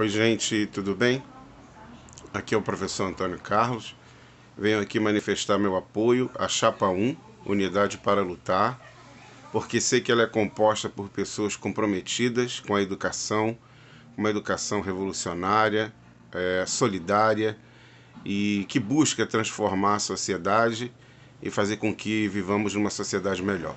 Oi, gente, tudo bem? Aqui é o professor Antônio Carlos. Venho aqui manifestar meu apoio à Chapa 1, Unidade para Lutar, porque sei que ela é composta por pessoas comprometidas com a educação, uma educação revolucionária, é, solidária e que busca transformar a sociedade e fazer com que vivamos numa sociedade melhor.